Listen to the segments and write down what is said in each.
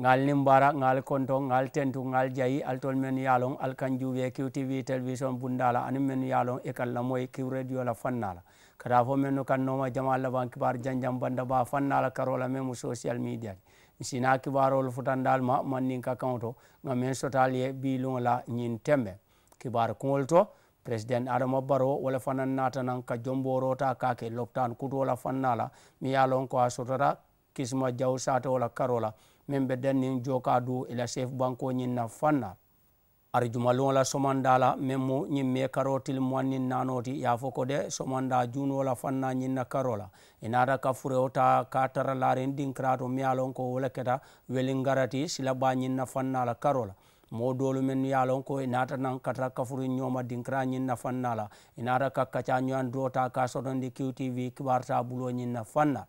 ngal nimbara ngal konto ngal tentu ngal jayi altol men yalon alkan juwe qtv television bundala anim men yalon e kala moy q radio la fannala kada fo men no kan noma jama la ban kibar janjam banda ba fannala karola men social media sina kibarol futandal ma mannin ka kanto ngam men sotal ye bilon la nyin tembe kibar kolto president adama baro wala fanan natanan ka jomborota kake loptan kutola fannala mi yalon ko a kisma jaw sata wala karola min ɓe dannin joka du ila chef banko ñin na fanna arjumalola somandala min mo ñin me karotil moannin nanoti yafo ko de somanda junola fanna ñin na karola inata ka furewo ta ka tara larin dinkirato miyalon ko wola keta weli garati silaba ñin na fannala karola mo dolu men yalon ko inata nan katra kafuru ñoma dinkira ñin na fannala inata ka kaca ñoan dota ka sotondi qtv kibarta bulo ñin na fannala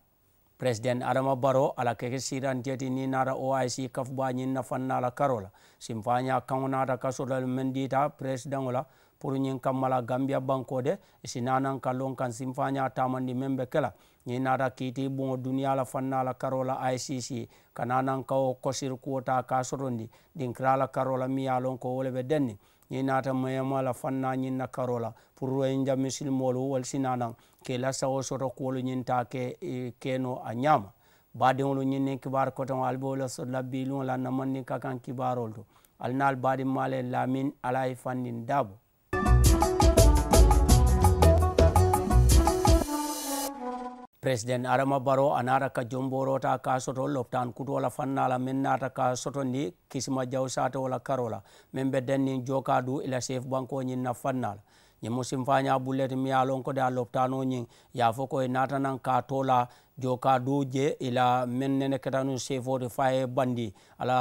president adama baro ala keke siran jeti ni nara oic kaf bañin nafan nala karola simfaña kaŋo nata kasolal men dita president ola pour ñin kammala gambia banko de sinanan kallon kan simfaña tamandi meŋ be kela ñiŋ nata kiiti buŋo duniya la fanna la karo icc kananan kawo kosir kuwota ka sotondi dinkira la karo la lon ko wo le be denni ñiŋ nata mayama la fanna ñiŋ na karo pour royinja misilmolu wol sinanan ke la sawo soto kuwolu ñiŋ ta ke e, keno a ñama baadiŋolu ñiŋ niŋ kibaari kotoŋo ali be wo la labbiiliŋo la namanniŋ ka kaŋ kibaarolu to ali naal baadinmaale lamin ala ye fanniŋ daabo president adama baro a naata ka jomborota ka soto loptan kuto la fanna la min naata ka soto ni kisima jaw sate karo la min be dennin joka du ila sef banko ñin na fanna la ñimu simfaña bullet mi ye lon ko de a lopitano ñiŋ fo ko ye nata naŋ ka tola la jo ka do je ila men nene ketanu sefode fa ye bandi ala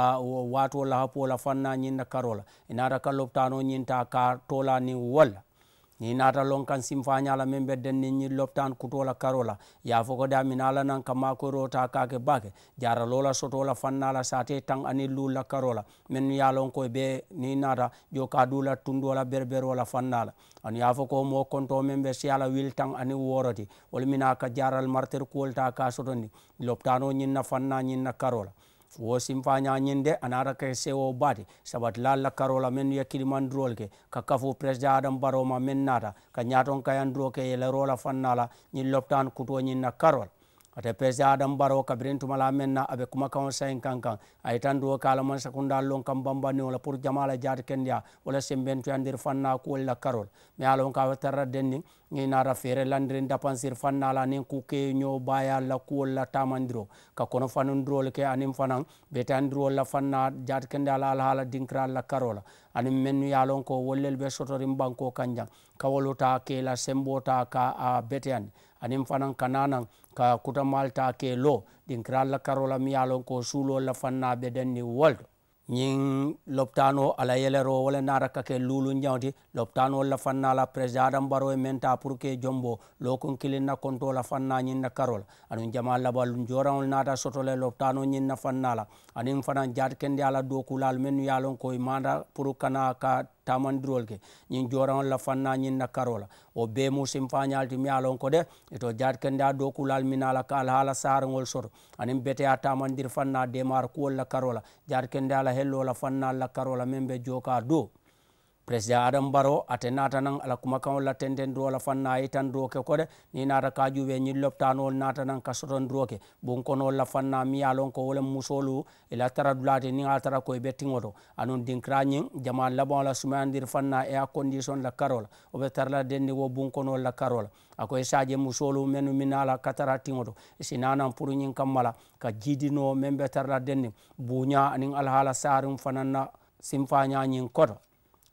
waato la hapo la fanna ñiŋ na karo la i e nata ka lopitano ñiŋ ta ka tola la niŋ ni nata lon kan simfañala min bedden ni ñi loptan kutola karola ya foko da min ala nan kama ko rota kake bake jara lola sotola fannala sate tang ani lula karola min ya lon ko be ni nata jo ka dula tundola berberola fannala an ya foko mo konto min be siala wil tang ani woroti wol mina ka jaral martir ta ka sotoni loptano ñin na fanna ñin na karola wo simfaña ñinde anara ke sewo bati sabat lalla karola men ya kilimandrol ke ka kafu président adam baroma men nata ka ñaton kayan ke yela rola fannala ñin loptan kuto ñin na karol ate président adam baro kabirin tumala men na abe kuma kan sain kankan ay tan do kala man sakunda lon kam bamba ni wala pour jamala jaar kenya wala semben to andir fanna ko la karol me alon ka tarra denni ni na ra fere landrin dapansir fanna la nin ku ke nyo baya la ko la tamandro ka kono fanun drol ke anim fanan be drol la fanna jaar kenya la hala dinkra la karola anin mennu yalon ko wollel be sotorin banko kanjang kawolota ke la sembota ka a betian anin fanan kananan ka kutamal ta ke lo din kral la karola mi alon ko sulo la fanna be denni ni woldo ñing loptano ala yelero wala nara kake lulu ñawti loptano la fanna la president baro e menta pour ke jombo lokon kilin na konto la fanna ñin na karol anu jama la balu joran nata soto le loptano ñin na fanna la anin fanan jaat kende ala dokulal men yalon koy manda pour kana ka tamandirol ke ñin joran la fanna ñin na karola o be mu fañalti mi mialon ko de to jaat kende a do kulal minala ka alhala sarangol soto anin bete a tamandir fanna demar kuwol la karola jaat kende ala hello la fanna la karola men be joka do président adam baro ate nata nan ala kumakaŋol la tenten duro la faŋ na a ke kode ni nata ka juube ñiŋ lopitanol nata nan ka soton duro ke bunkonol la faŋ mi ye ko wo musolu ila tara dulati niŋ ko be tiŋo to anuŋ dinkira ñiŋ jamaŋ labaŋo la sumayandiri faŋ na air condition la karo la wo be tara la wo bunkonol la la a ko i e saje musolu mennu mi na la e ka pour ñiŋ kamma ka jidino meŋ be tara la dendi buuña aniŋ alhaala saariŋ fanaŋ na koto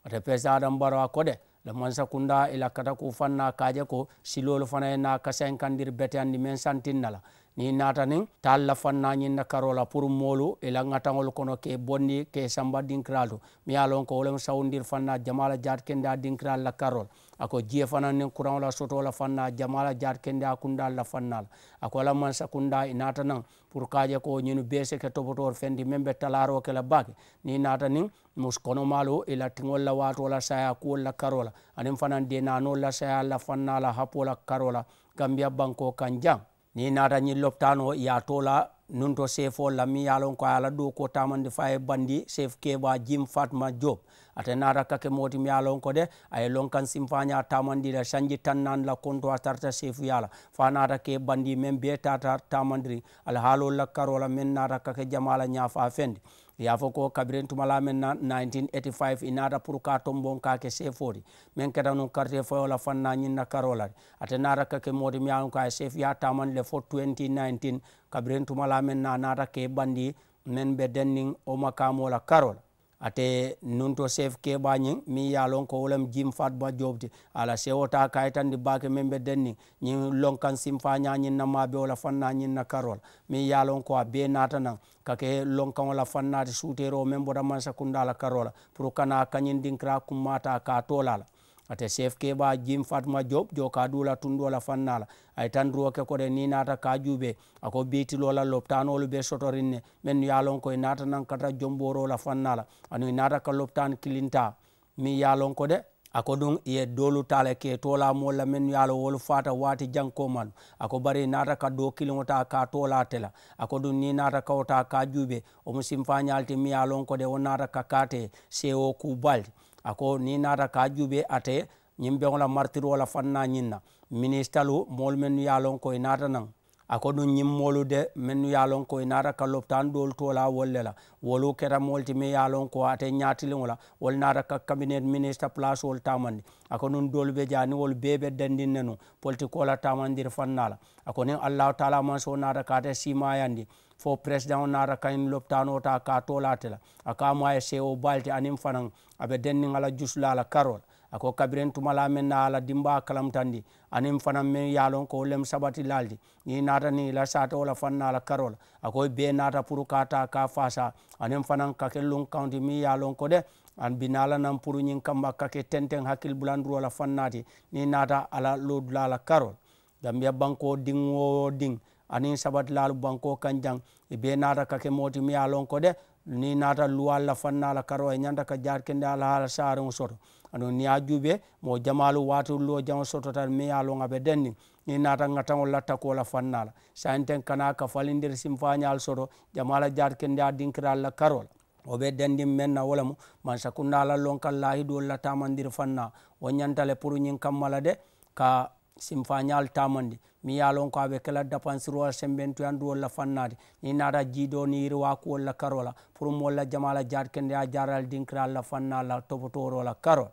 ate pesaadan baroa kode le mansakunda ila kata ku fanna kaje ko silolu fana ye na kasen kandir bete andi men santinnala ni nata nin tal la fanna ñin karola pour molu ila ngataŋol kono ke bondi ke samba dinkiralu mi ye lon ko wolem sawundir fanna jamala jat kende a dinkiral la karol ako jiye fana nin kuraŋo la soto la fanna jamala jat kende a kundal la fannal ako la mansa kunda i nata naŋ pour kaje ko ñinu bese ke tobotor fendi meŋ be talaro ke la bake ni nata nin mus kono malo tiŋol la waato la saya kuwol la karola aniŋ fanaŋ denanol la saya la fanna la hapo la karola gambia banko kan jaŋ ni nata ñi loptano ya tola nun to sefo lammi yalon ko ala ɗo ko tamande fa e bandi sef keɓa jim fatma job ate nata kake motim yalon ko de aye lonkan simfaña tamandira sañdji tannan la konto a tarta sefu yala fa nata ke bandi men be tata tamandiri ala haalo lakkarola men nata kake jamala ñafa fendi ya fo ko kabirin tumalamen na 1985 inata pour ka tombon ka ke sefori men keda non quartier fo la fanna nyin na karola ate nara ka ke modi mi ka sef ya taman le fo 2019 kabirin tumalamen men na nata ke bandi men be denning o makamola karola ate nun to sef keɓañin mi ya lon ko wolam jim ba jobti ala sewota kayitandi bake men ɓe denni ñin lonkan simfa na maɓe wala fanna na karol mi ya lon ko a be nan kake lonkan wala fannade suutero men man mansa kundala karola pour kana kañin dinkra kumata ka tolala ate chef keɓa jim fatma job joka ɗula tunɗola fannala ay tan roke koɗe ni nata kajuɓe ako bitilola loptanolu be sotorinne min yalonkoe natanan kata jomborola fannala anoi nata ka loptan kilinta mi yalonko de ako ɗum ye dolu tala ke tola molla min yalo wol fata wati jankomanu ako bari nata ka do kilinota ka tola tela ako ɗum ni nata kawta ka juɓe omo simfañalti mi yalonko de o nata ka kate sewo ku balti ako ni nata ka jube ate ñiŋ beŋola la martiro fanna ñiŋ na ministalu moolu mennu ye a loŋ ko i naata naŋ ako ko ɗum ñiŋ moolu de mennu ye a loŋ ko i naata ka lopitaan doolu tola la wolle la wolu keta moolu ti miŋ ye a ko ate ñaatiliŋo la wolu naata ka kabinet ministe place wolu tamandi ako nun nuŋ doolu be jaa wolu bee be dandin ne nuŋ politiko la tamandiri fanna la a niŋ allahu taala manso naata ka ate siimayandi fo président naata kañum loptanota ka tolate la aka mo ye sewo balti anin fanan aɓe dennin ala jusla ala karola ako kabiren tumala men na ala dimba kalamtandi anin fanan men yalon ko lem sabati laldi ni nata ni la sata wala fanna ala karola ako be nata pour kata ka fasa anin fanan kakellun county mi yalon ko de an binala nan pour ñin kamba kake tenten hakkil bulanduro ala fannati ni nata ala lodula ala karol gambia banko ding o ding anin sabatilaalu banko kan jang i be naata ka ke mi ye ko de ni nata luwal la fanna la karo e ñanta ka jaar kende ala haala saariŋo soto ano ni a juube mo jamaalu waatu luwo jaŋo sotota mi ye lon a be denni ni nata ŋataŋol la takoo la fanna la sayinten kana ka falindir simfañaal soto jamala jaar kende a dinkiraal la karo la o ɓe dandin men na wolemu mansa kunda ala lonkal lahiɗol la tamandir fanna wo ñantale pour ñin kammala de ka simfañal tamandi mi ye a lon ko a be kela dapansiru wala sembentu yandu walla fannade ni naata jiido ni yiriwaku walla karo la pour moolu la jama la jaat kende a jaaral dinkira la fanna la topotoro la karo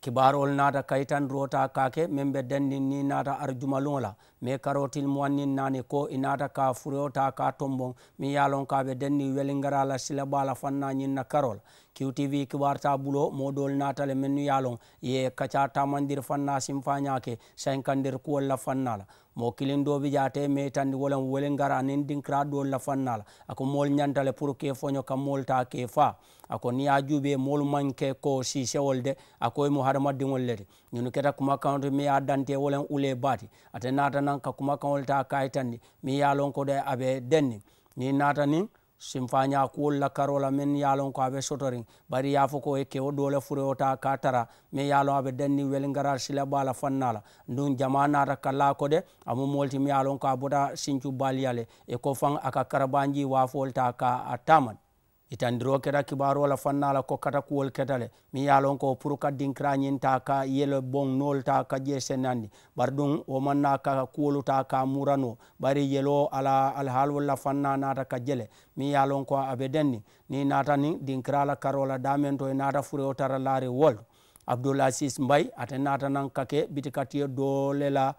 kibarol naata kayitan rota kake min be denndin ni naata arjumalon la mais karotil mo wannin nani ko inata ka furewta ka tombon mi yalon kaɓe denni welingarala sila ɓala fanna ñinna karol qtv kiɓarta bulo modol natale min yalon ye kaca tamandir fanna simfañake sankandir kuwolla fannala mo kilindoɓe jate mai tandi wolen welingara nin dinkira ɗolla fannala ako mol ñantale pour ke foño kam molta ke fa ako niya juuɓe molu manke ko sisewolde akoyemo haɗama dingollede ñunu keta kuma kante mi ya dante wolen ule baati ate natana fanan ka kumakaŋol ta kayitandi min ye a ko de a denni ni nata nin simfaña kuwol la karola men min ko a be sotorin bari ye fo ko ye kewo dole furewo ta ka tara min ye a lon a be denni welingarar sila ba la ndun jama naata kalla ko de amu molti min ye lon ko a bota sincu baliya le e ko faŋ aka ka karabanji waafowol ta ka a taman itandiro keta kibarola fannala kokkata kuwol ketale mi yalon ko pour kaddinkira ñinta ka yele bon nol ta ka je sennandi bar ɗum o manna ka kuwolu ta ka murano ɓari yelo ala alhalwolla fanna nata ka jele mi yalon ko aɓe denni ni natani dinkirala karola damen to e nata fure o tara laari wol abdoulla sis mbay ate natanan kake biti ka tiye dolela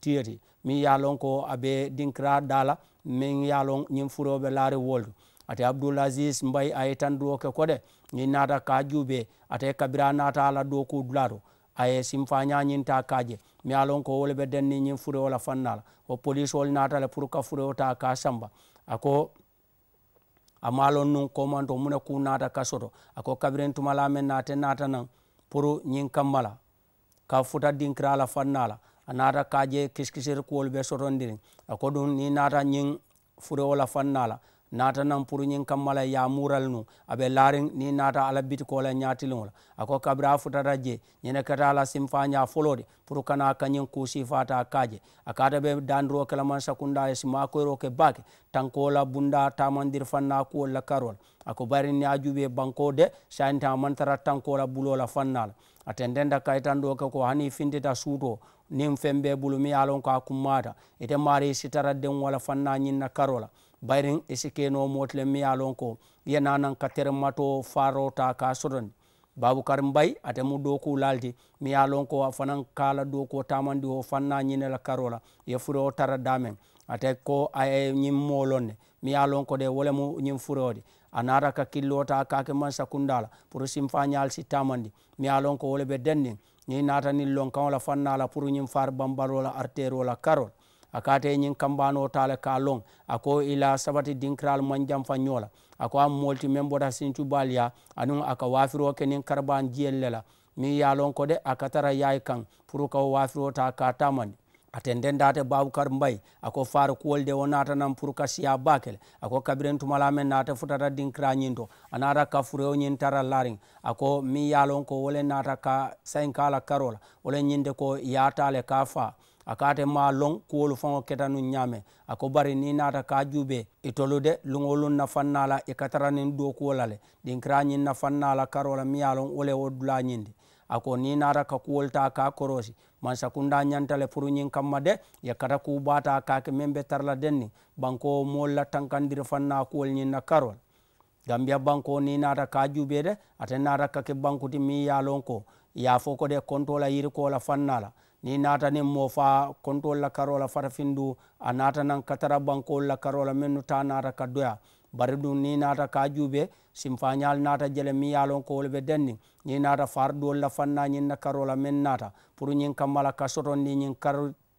tiyeti mi yalon ko aɓe dinkira dala min yalon ñin fureoɓe laari woldu ate abdoul agis mbay aye tan doke kode i nata kajuɓe ate kabira nata ala do ko dulato aye simfa ñañinta kaje mi alon ko wolɓe denni ñin fure ola fannala o police ol natale pour ka fure ota ka samba ako amalon nun commande o mune ku nata ka soto ako kabirin tumala men nate nata nan pour ñin kammala ka futa dinkira la fannala a nata kaje kiskisir kuwolɓe sotondiri ako ɗum ni nata ñin fure ola fannala nata nan pour ñiŋ kammala ya mural nu abe laariŋ ni nata ala ko la ñaatiliŋo la a ko kabira futata je ne kata la simfaña folo de pour kana kañiŋ kuusi fata kaje a kata be dandiro kelaman sakunda ye sima koyro ke bake tanko la bunda tamandir fanna kuwol la karol ako bari ni a juube banko de sayinta mantara tanko la bulo la fanna la atendenda kayitando ke ko hani findita suuto niŋ feŋ be bulu mi ye a loŋ ko a kummata ite maari sitara deŋ wala fanna ñiŋ na karo la bayrin esikeno motile miyalon ko yenanan ka teremato farota ka sodoni babukar bay atemu doku laldi miyalon ko afanan kala doko tamandi o fanna ñinela karola ye furo o tara damen ate ko aye ñin molonne miyalon ko de wolemu ñin furode anata ka killota kake man sakundala pour sim fa ñal si tamandi miyalon ko wole be dennin ñi natanin lon kan ola fannala pour ñin far bambalola arterola karol akate ñin kambano tale ka loŋ ako ila sabati dinkiral man janfa ñola ako a molti meŋ bota sintu baliya anu aka wafiro ke nin karaban jiyel le la miŋ ye ko de aka tara yayi kaŋ pour ka wo wafiro ta ka tamandi atenden date babukar mbay ako far kuwol de wonata nan pour ka siya bakele ako kabiren tumala men nata futata dinkira ñinto anata ka furewo ñin tara larin ako min yalon ko wole nata ka sainkala karola wole ñinde ko yatale ka fa a kaate ma lon kuwolu faŋo ketanun ñaame a ko bari ni naata kaa juube i tolu de luŋolu nafan na la i kataranin do kuwola le dinkira ñiŋ nafan na la karo la miŋ ye a loŋ wo le wo dula ñindi a ko ni naata ka kuwolu taa kaa korosi mansakunda ñanta le puru ñiŋ kamma de ye kata kuu baata kaake meŋ be tara la denni banko moolu la tankandiri faŋ na kuwolu ñiŋ na karol gambiya banko ni naata kaa juubee de ate naata ka ke bankuti miŋ ye a loŋ ko ye a fo ko de kontola yiri ko la faŋ na la ni natanin mo fa kontol la karola fata findu a natanan katara bankol la karola mennu ta nata ka doya bari dum ni nata ka juɓe simfa ñal nata jele mi yalon ko wolɓe denni ni nata fardol la fanna ñinna karola men nata pour ñin kammala ka soton ni ñin kar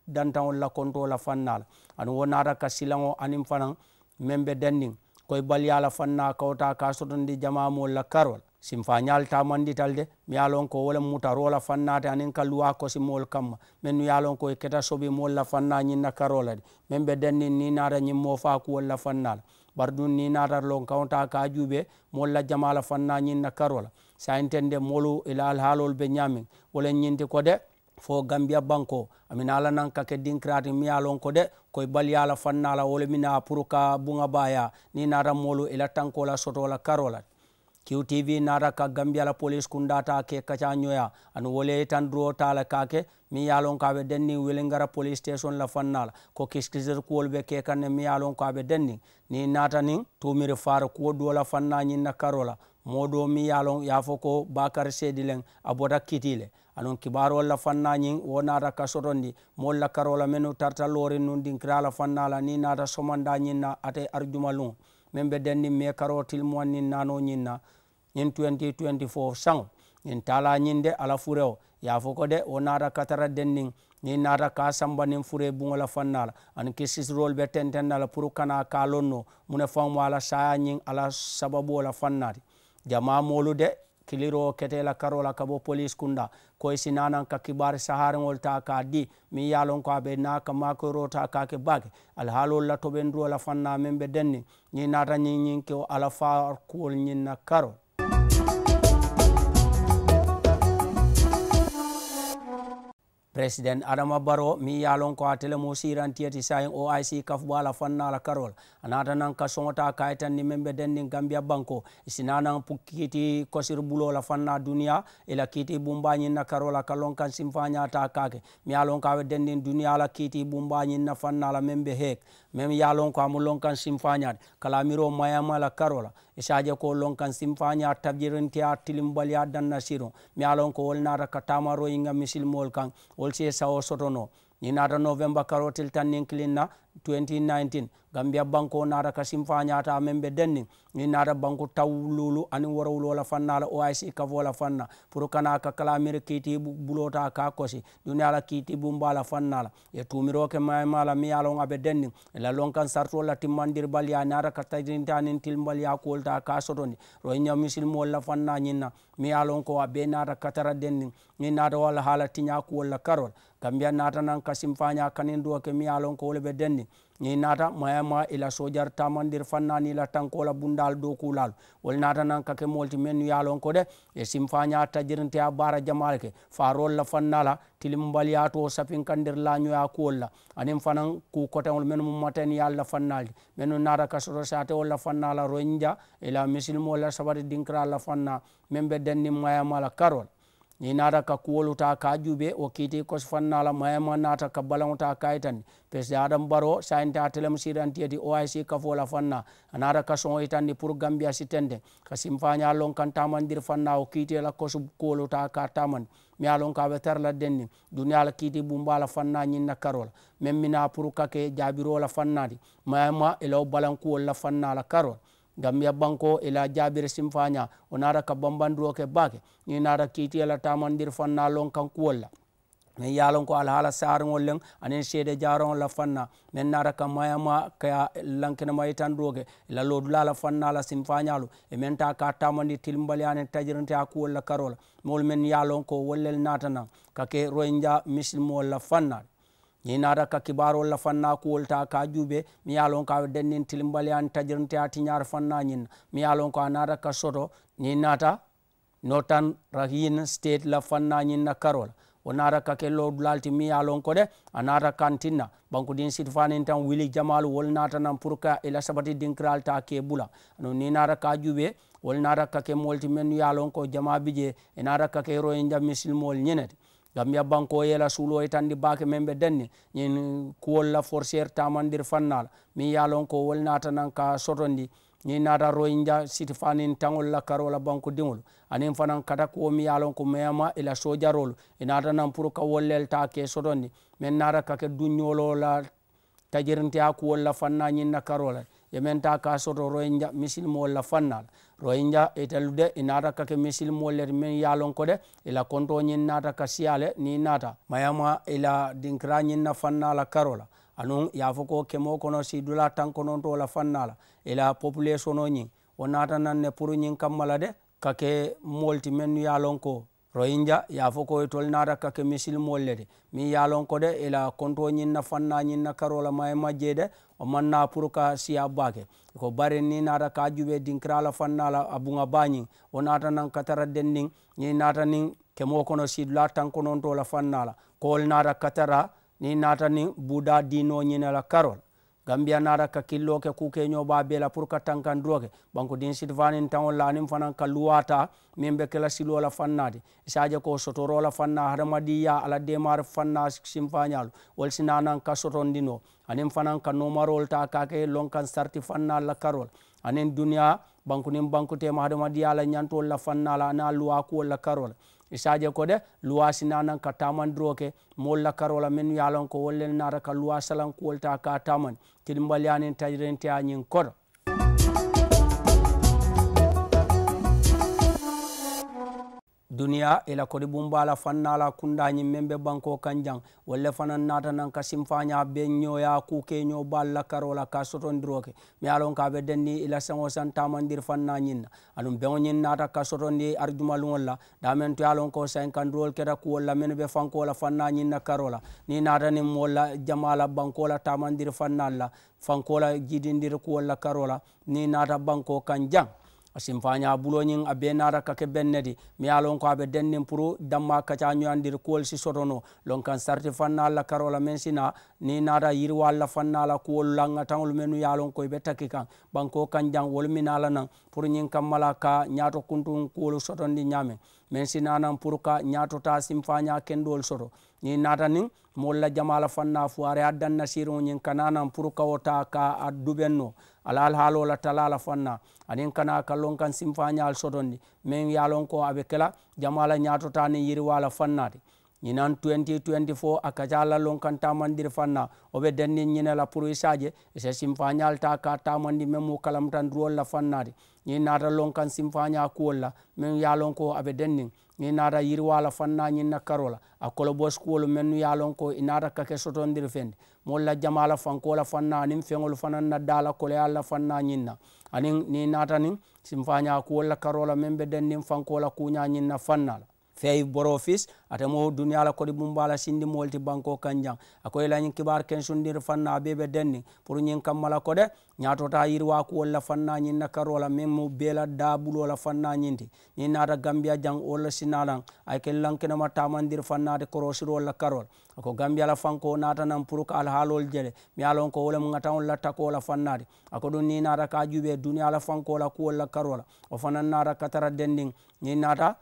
dantaol la kontol la fannala anu wo nata ka silago anin fanan men ɓe denni koye bal yala fanna kawta ka sotondi jamamol la karol sim fa ñalta mandital de mi yalon ko wolen muta rola fannate anin ka luwa kosi mool kamma min nu yalon koye keta soɓi moolla fanna ñinna karola de min ɓe dennin ninata ñim mo fa ku wolla fannala bar ɗum ninatat lon kawnta ka juuɓe moolla jamala fanna ñinna karola sa intende moolu ila alhaalol ɓe ñamin wolen ñinti ko de fo gambia banko amin alanan ka keddin kratin mi yalon ko de koye baliyala fannala wolemina pour ka bunga baya ninata moolu ila tankola sotola karola de qtv nata ka gambiala police kundata ke kaca ñoya anu wole tan duro tala kake mi ye lon kaɓe denni welingara police station la fannala ko kiskisir kuwol ɓe ke mi ye kaɓe denni ni nata nin tumiri fara kuwo dola fanna ñinna karola modo mi ye lon ya fo ko bakar sedi len kitile anon kibarol la fannañin wo nata ka sotondi karola menu tarta lori nun dinkirala fannala ni nata somanda ñinna ate arjuma lun min ɓe denni me karotil muwannin nano ñinna yin 2024 sang yin tala yinde ala fure o yafo ko de wo nata katara dennin ni nata ka samba nin fure bugola fannala ani ke sisrol ɓe tentennala pour kana kalonno mune fanmo ala saya yin ala sababuola fannati jama molu de kiliro ketela karola kabo police kunda koy si nanan ka kibar saharegol ta ka di min yalon ko aɓe naka makoro ta kake bake alhaalol latoɓen duola fanna min ɓe denni ni nata ñiñinke o ala farkuwol ñinna karol president adama baro mi yalon ko atele mo sirantiyati sayin oic kaf bala fannala karol anata nan ka sota ni membe dennin gambia banko sinanan pukiti kosir la fanna dunia ila kiti bumbañin na karola kalon kan simfañata kake mi yalon kawe dennin dunia la kiti bumbañin na la membe hek mem yalon ko amulon kan kalamiro mayama la karola isaje ko lon kan simfaña tabjirintiya tilimbaliya danna siro mi alon ko wol nata ka tamaro yinga misilmol kan wol si sawo sotono ni nata novembre karotil tan nin kilin na 2019 gambia banko nata ka simfa ñaata men ɓe denni ni naata banko taw lulu ani worowulola fannala la oic kafola fanna pour kana ka kalamire kiiti bulota ka kosi duniya la kiiti bumbala fanna la e tumiro ke mamala mi yalon aɓe denni la lon kan sartol la timmandir baliya naata ka tajrintanin tilmbaliya kolta ka sotoni roña misilmol la fanna ñinna mi yalon ko a ɓe katara denni ni naata walla haala tiña kuwol la karol gambia naata nan ka simfaña kanin do ke mi yalon ko wole ɓe denni ni nata maya ma ila sojar tamandir fannani la tankola bundal do kulal wol nata nan kake molti men yalon ko de e simfaña tajirinte a bara jamal ke farol la fannala tilimbal yato safin kandir la ya kuolla anin fanan ku koteol men mum maten yalla fannaldi men naata kasoro sate wala fannala roinja ila misilmo la sabari dinkra la fanna men be denni maya mala karol ni ka kuwolu ta ka jube wo kiti kos fannala mayama nata ka balaŋo ta kayitandi président adam baro sayinta telem sirantiyeti oic kafola fanna anata ka soŋo yitandi pour gambia sitende ka simfaña lon kan tamandir fanna wo kiitela kosu kuwolu ta ka tamandi mi alon ka be tarla denni duniya la kiti bumbala fanna nyinna karola mem mina pour kake jabiro la fannadi mayama elo balankuwol la fanna la karola ngam banko ila jabir simfaña o ka bambandiro ke bake ni nara kiiti tamandir fanna lon kan la min yalon ko hala saariŋol len anen seede jaron la fanna e men nara ka mayama lankena may tan ke la loodula la fanna la sinfañalu e min ta ka tamandi tilimbaliyaaniŋ tajirinti a kuwol la mol men yalon ko wollel natana ka ke royinja misilimol la fanna ñinata ka kibarol la fanna kuwol ta ka juube mi yalon ka dennin tilimbaliyan tajirnte a tiñar fanna ñin mi yalon ko a nata ka soto ni nata notan rahin state la fanna ñin na karola o nata ka ke lord lalti mi yalon ko de a nata kantinna banku din sit fanin tan wili jamalu wol nata nan pour ka ila sabati dinkral ta ke bula no ni nata ka juube wol nata ka ke molti men yalon ko jama bije e nata ka ke royen jam misilmol ñinete gambia banko yela suulo itandi tandi baake men ɓe danni ñin kuwol la forciére tamandir fannala min yalon ko wol nata nan ka sotondi ñi nata royinja siti fanin taŋol la karola la banko diŋol anin fanan kata kuwo mi yalon ko meyama ila sojarolu e nata nan pour ka wollel ta ke sotondi min nata kake duñolo la tajirintiya kuwol la fanna ñinna karola yementa ka soto royinja misilmowol la fannala rohingya italude inata kake misil moller men yalon kode ila konto nyin nata kasiyale ni nata mayama ila dinkra nyin na fanna la karola anun yafo ko kemo kono si dula kono to la fanna la ila population nyin wonata nan ne pour nyin kammala de kake molti men yalon ko rohinja yafo koye tol naraka ke misil molle de min yalonko de ila konto ñinna fanna ñinna karola ma e majje de o manna pour ka siya bake ko bare ni nata ka juɓe dinkirala fannala a bunga bañin o natanan katara den nin ñi natanin kemo kono sidula tankononto la fannala kool nata katara ni nata nin buda dino ñinala karol gambia nara ka killo ke ku ke la pour ka tankan droke banko din sit vanin tan wala nim fanan ka luwata min be kala silo la fannade saje ko sotorola la fanna hadamadiya ala demar fanna simfanyal wal sinanan ka sotondino anin fanan ka nomarol ta ka ke lonkan sarti fanna la karol anin duniya banko nim banko te ma la ñantol la fanna la na luwa ko la karol isaje ko de luwa sinanan ka taman droke molla karola min yalon ko wolle nara ka luwa salan ko ka taman kidimbalyanin tajrente anyin kodo duniya ila koribun bala fannala kunda ñimmen be banko kan jang wolle fana nata nan ka simfaña be ñoya kuke ño balla karola ka sotondiro ke mi alon ka be denni ila sango san tamandir fanna ñinna alum beŋo ñin nata ka sotondi arjumaluŋol la damen to alon ko sankandurol keta kuwol la men be fanko la fanna ñinna karola ni nata ni mool la jama la banko la tamandir fannal la fanko la kuwol la karola ni nata banko kan jang asimfanya buloñin a be nara kake bennedi mi ye lon ko aɓe dennin pour damma kaca ñoyandir kuwol si sotono lon kan sarti fanna la karola men ni nata yiriwa la fanna la kuwol langataŋol menu ye ko iɓe taki banko kan jang wol minala nan pour ñin kammala ka ñato kuntun kuwol sotondi ñamen men sinanan pour ka ñatota simfaña kendowol soto ni nata nin molla jamala fanna fuware a danna siriŋo kananan pour kawo ta ka a alaal haalola talala fanna anin kana kallon kan simfañal sotondi min yalon ko aɓe kela jamala ñatotani yiri wala fannade ñinan 2024 a kacala lon kan tamandir fanna o ɓe dennin ñine la pour isaje se simfañal ta ka tamandi men mu kalamtan duwol la fannade ñin nata lon kan simfaña kuwol la min yalon ko aɓe dennin ñin nata yirwala fanna ñin na karola a kolobos kuwol men nu yalon ko inata kake sotondir fende mol la jamala fankola fanna anin feŋol fanan na dala koleya la fanna ñin na anin ni nata nin simfaña kuwol la karola men ɓe dennin fankola kuña ñin na fanna la fey boro fis atamo duniya la kodi bumbala sindi molti banko kanjang akoy la nyin kibar ken sundir fanna bebe denni pour nyin kamala kode nyato ta yir wa ko wala fanna nyin karola memu bela dabulo la fanna nyindi nyin nata gambia jang wala sinalang ay ken lankena mata mandir fanna de korosiro wala karol ako gambia la fanko nata nan pour ko al halol jele mi alon ko wala ngata on latta ko la fannade ako don ni nata ka jube duniya la fanko la ko wala karola o fanan nata katara dending nyin nata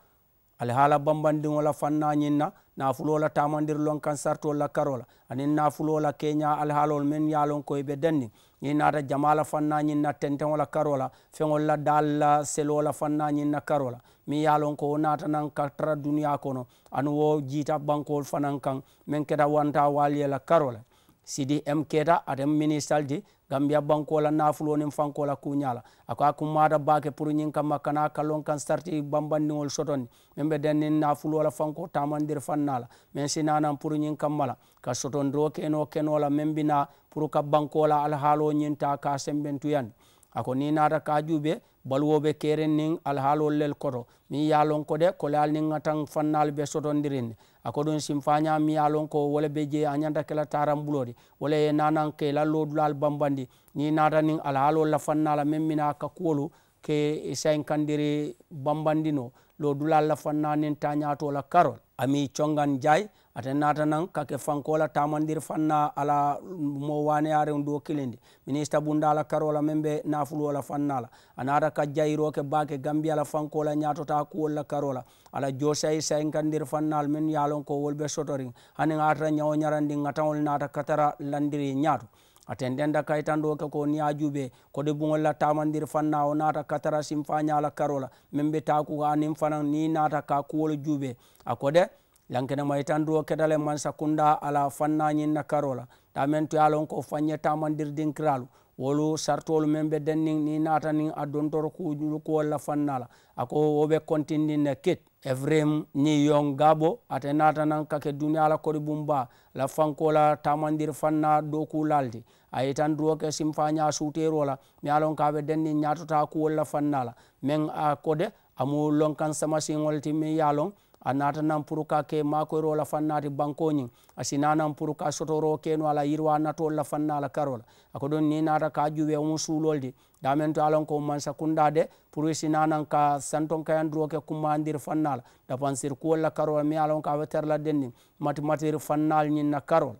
alhaala bambandiŋo la fanna ñiŋ na nafulo la tamandir lon kan sartol la karola la aniŋ nafulo la keña alhaalol meŋ ye lon ko be denniŋ ñiŋ naata jama la fanna ñiŋ na tenteŋo la karo la feŋol la daal la selo la fanna ñiŋ na karo la miŋ ye lon ko wo naata naŋ ka tara duniya kono aniŋ wo jiita bankol fanaŋ kaŋ meŋ keta wanta waal ye la karo la sidi m keta atem ministal ti gambia bankola nafulo nafulonin fankola kuñala aka kumada bake pour ñin kamma kana kalon kan sarti bambandiŋol sotonni min be dennin nafulola fanko tamandir fannala min sinanan pour ñin kammala ka sotondiro keno kenola min bina pour ka bankola alhaalo ñinta ka sembentuyandi ako ni nata ka juube baluwoɓe keren nin alhaalol lel koto min yalon ko de kole al nin ŋa tan fannal be sotondirinne ako ɗon simfaña miya lon ko wala be je a ñanta kela taran bulode wala ye nanan ke la lodulal bambandi ni nata nin la lafannala men mina ka kuwolu ke sayinkandiri bambandino la fanna nin tañatola karol ami congan jay ate nata nan kake fankola tamandir fanna ala mo waneyare on ɗo kilindi minista bundala karola men ɓe nafuluwola fannala anata ka ke bake gambi ala fankola ñatota kuwolla karola ala josay saykandir fannal men yalon ko wolbe sotorin hanin atata ñawo ñarandi gatanol nata katara landiri ñaato aten denda kaytan ɗo ko niyajuɓe koɗe bugol lattamandir fanna o nata katara sim fa ñala karola min ɓe takuko anin fana ni nata ka kuwol juɓe a koɗe lankene may tan duwo keɗale man sakunda ala fannañinna karola tamen toyalon ko fanñe tamandir din kiralu wolu sartolu men ɓe den ni ni naata ni addontoro kuwalla fannala ako woɓe continine ket evrim ni yon gabo ate naata nan kake duniyala koɗi bumba la fankola tamandir fanna dow ku laldi ayitan duwoke simfa ña suterola mi alon kaɓe den ni ñatota kuwalla fannala min a kode amu lonkan samasingol timmi yalon a naata nan pour ka ke makoyro la fannaati bankoñin a sinanan pour ka sotoro keno ala yirwa natol la fanna la karola akodon ni nata ka juwe un suulolde damen to alon ko mansa kunda de pour sinanan ka santon kayandiro ke kummandir fannala dapansir kuwol la karola mi alon ka weterla denni matimatir fannal ñin na karol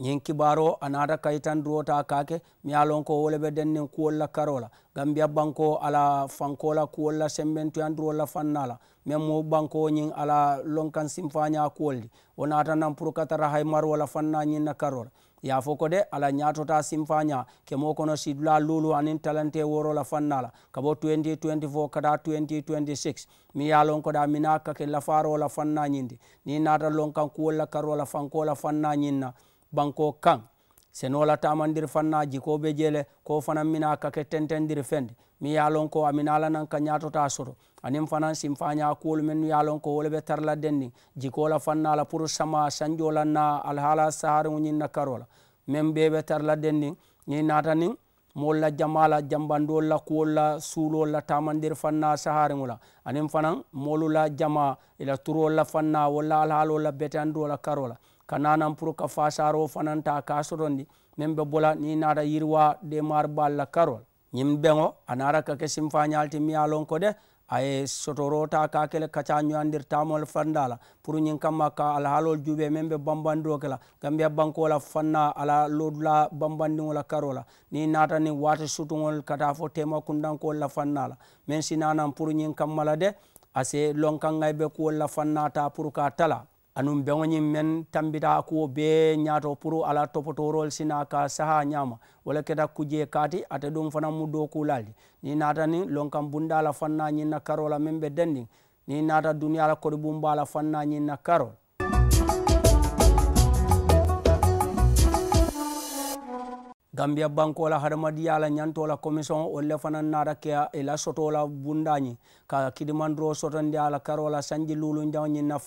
ñiŋ kibaro a naata kayitan kake mi ye lon ko wo le be denniŋ kuwol la karo la gambiya banko ala fanko la kuwol la sembentuyan durol la fanna la meŋ mu banko ñiŋ ala lonkan sinfaña kuwol di wo naata naŋ pour ka tara haymaro la fanna ñiŋ na karo la ye fo ko de ala ñatota ke kemo kono sidula lulu aniŋ talante woro la fannala la ka bo 2024 kata 2026 mi ye lon ko da mina kake lafaro la fanna ñindi ni naata lonkan kuwol la karo la la fanna ñiŋ na banko kan senola tamandir fanna jiko jele ko fana mina kake tentendir fendi mi yalonko ko amina ala nan ka ñatota soto anin fanan simfaña kuwolu men yalon ko wole tarla denni jikola fanna la pour sama sanjola na alhala sahariŋo ñin na karola men bebe tarla denni ñi natanin mool la jama la jambandol la la tamandir fanna sahariŋo la anin fanan molula jama ila turol la fanna walla alhalol la betandol karola kananan pour ka fasaro fananta ka sorondi min be bola ni nata yirwa demar balla karol ñim beŋo anara kake simfañalti miyalon ko de aye sotorota ka kele kaca ñoyandir tamol fandala pour ñin kamma ka alhaalol juube men be bambandiro ke la gambia banko la fanna ala lodula bambandiŋo la karola ni nata ni wati sutuŋol kata fo tema kundankol la fannala la men sinanan pour ñin kamma la de ase lonkaŋay be kuwol la fannata pour ka tala anum beŋo ñiŋ meŋ tambita kuwo bee ñaato pour ala topotorol sina ka saha ñama wala keta kuje kaati ate ɗum fana mu doo ni niŋ naata niŋ lonkaŋ bunda la faŋ ñiŋ na karo meŋ be dendiŋ ni naata duniya la kodi bumba la faŋ ñiŋ na karol gambia banko la hadamadiya la ñanto la commission o fana nara ke e la soto la bundañi ka kidimandro sotondi ala karola sanji lulu ndaw ñi na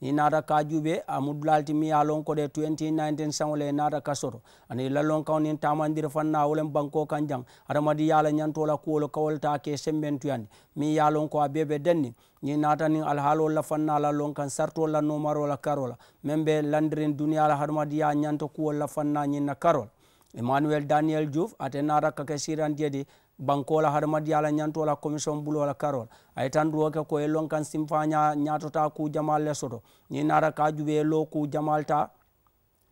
ni nata ka juɓe amudlalti mi yalon ko de 2019 sawle nata ka soto ani lalon kaw nin tamandir fanna wolen banko kan jang adamadi yala ñantola kuwolo kawolta ke sembentuyandi mi yalon ko a bebe denni ni nata ni alhaalo la fanna la lon kan sarto la nomaro la karola membe landirin duniya la hadamadi ñanto kuwol la fanna ñin na karola emmanuel daniel diouf ate nara kake sirandiye di bankola hadamadiyala ñantola commission bulola karol ay tan duwo ke koye lonkan kan simfa ñatota ku jamal le soto ni nara ka jube lo ku jamal ta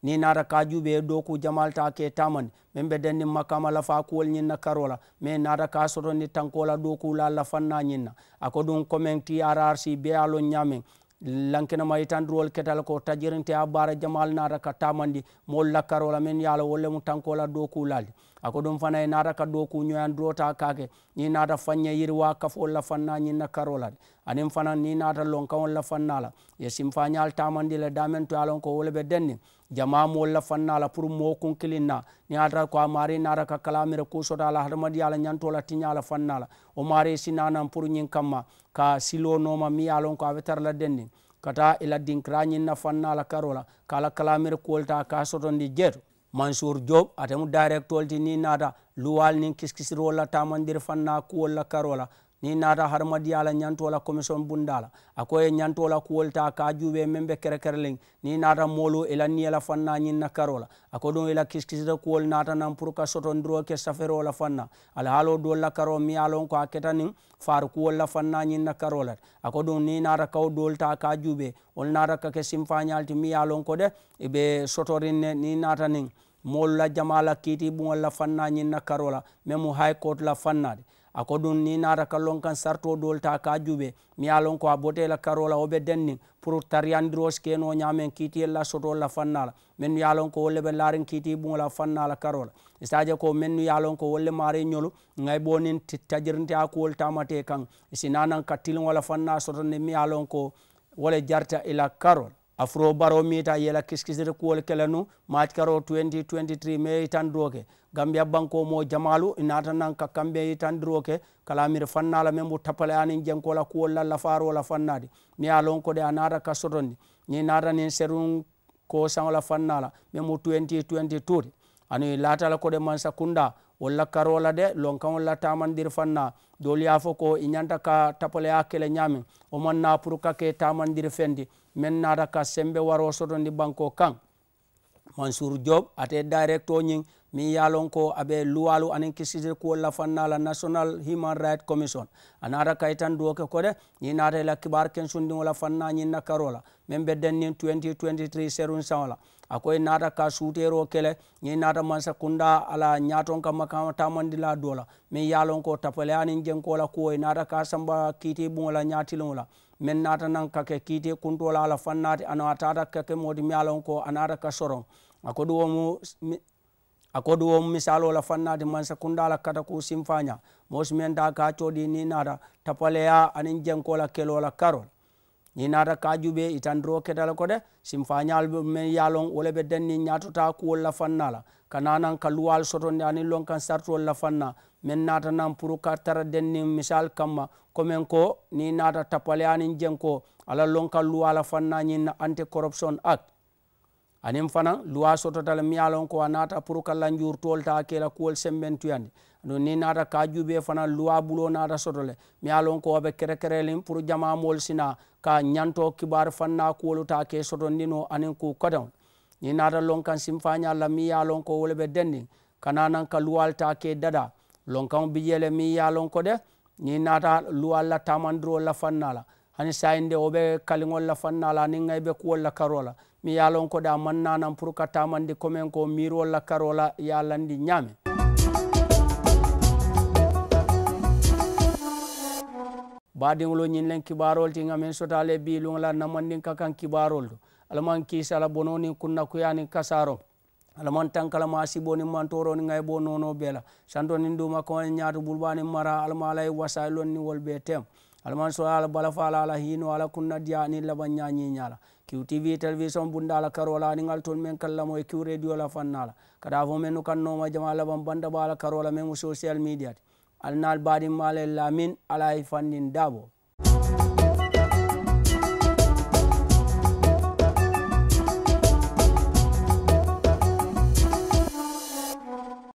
ni nara ka jube do ku jamal ta ke tamani men be denni ni makama la fa ku karola men nara ka soto ni tankola do ku la la fanna ni na akodun comment rrc be alo ñamen lankenama yitandirol ketal ko tajirinte a bara jamal nata ka tamandi mol lakkarola men yaala wolle mu tankola do kulali ako ɗum fana e nata ka do kuñoyandirota kake ni nata fanña yiri wa kafol la fanna ñinna karolade anin fana ni nata lonkawol la fannala ye simfañal tamandi le damen to yalon ko wole ɓe denni jama mol la fannala pour mo kunkilinna ni ata ko a mari nata ka kalamire kusotala hadamadi yala ñantola tiñala fannala o mari sinanan pour ñin kamma ka silo noma mi ye lon ko a be tara la dendi ka taa ila dinkira ñiŋ na fanna la karo la ka a la kalamiri kuwolu ta ka sotondi jeeto mansur job atemu directol ti ni naata luwal niŋ kisikisirol la tamandiri fanna kuwol la karo la ni nata hadamadiya ñanto la commission bundala akoye ñantola ñanto kuwol ta ka juube meŋ be kerekereleŋ ni naata moolu ila niye la fanna ñiŋ na karo la ako duŋ ila kisikisita kuwol naata naŋ pour ka sotondiro ke safero fanna alhaalo dool la karo miŋ ko a keta niŋ kuwol la fanna ñiŋ na ako duŋ ni naata kawo dool ka juube wol naata ka ke sinfañaal ko de i be sotoriŋ ne ni naata niŋ moolu la jama la kiiti buŋol la fanna ñiŋ karola memu la la fanna a ko ɗum ni nata kallon kan sarto ta ka juɓe mi yalon ko a botela karola o ɓe dennin pour taryandiros keno ñamen kiiti la sotolla fannala min yalon ko wolle ɓe laarin kiiti ɓugola fannala karola sadia ko min yalon ko wolle maari ñolu gay ɓonin tajirnte a kuwol tamate kan sinanan ka tilgola fanna sotonde mi yalon ko wole jarta ila karol afro baro mita yela kiskisire kuwol kelenu match karo 2023 me droke gambia banko mo jamalu inata nan ka kambe itandroke kalamir fannala membu tapale ani jenkola kuwol la faro la fannadi mi alon ko de anata ka sotonni ni nata ni serun ko sangola fannala membu 2022 ani latala ko de mansa kunda walla karola de lonkan walla tamandir fanna dol yafo ko iñanta ka tapale ya kele ñamin o na pour ka ke tamandir fendi men nata ka sembe waro sotondi banko kan mansour diob ate directo ñing mi yalon ko abe luwalu anin kisite ko la fannala national human right commission anara kaitan do ke kode ni nare la kibar ken sundi wala fanna ni na karola men be dennin 2023 serun sawla akoy nata ka sutero kele ñi nata mansa kunda ala nyaton kam kam tamandi la dola mi yalon ko tapale anin jenkola la nata ka samba kiti bungola nyatilon la men nata nan kake kite kuntola ala fannati ano atata kake modi mi alon ko anata ka soron akodu womu akodu womu misalo la fannati mansa kundala kata ku simfanya men da ka codi ni nata tapaleya anin jenkola kelola karol ñinata kajube itandiro ketala kode de simfañal men yalon wala ɓe denni ñatota kuwol la fannala kananan ka luwal sotonde anin lon kan sartuwol la fanna men nata nan pour ka tara denni misal kamma komen ko ni nata tapale ani jenko ala lon kan luwala fanna ñinna anti corruption act anin fana luwa sototala miyalon ko a nata pour ka lanjurtol ta kela kuwol sembentuyande no ni naata kaajuube fana luwa bulo nata sotole mi ye lon ko be kerekerelin pour jama moolu sina ka ñanto kibaari fanna kuwolu ta ke sotondino aniŋ ku koteŋo ni naata lon kaŋ simfaña la mi ye lon ko wo le be dendiŋ kana naŋ ka luwaalu ta ke dada lonkaŋo bi je mi ye ko de ni naata luwaalu la tamandirol la fanna la hani sayinde wo be kaliŋol la fanna la aniŋ ŋayi be kuwol la karo mi ye ko de a maŋ pour ka tamandi komen ko miirol la karo la ye baadiŋolu ñiŋ leŋ kibaarolu ti ŋa meŋ sota le bii luŋo la namandiŋ ka kaŋ kibaarolu to alla maŋ kiisa la bono niŋ kunna niŋ kasaaro ala man tankala ma sibo ni mantoro ni ngay bo nono bela santo ni nduma ko ni nyaatu bulba ni mara al ma lay wasailon ni wol be tem al man so ala bala fala ala hino ala kunna dia ni laban nyaani nyaala QTV television bunda la karola ni ngal ton men kala moy Q radio la fannala kada fo men kan no ma jama laban banda la karola men social media alnaal baɗin mala lamin ala e fannin dabo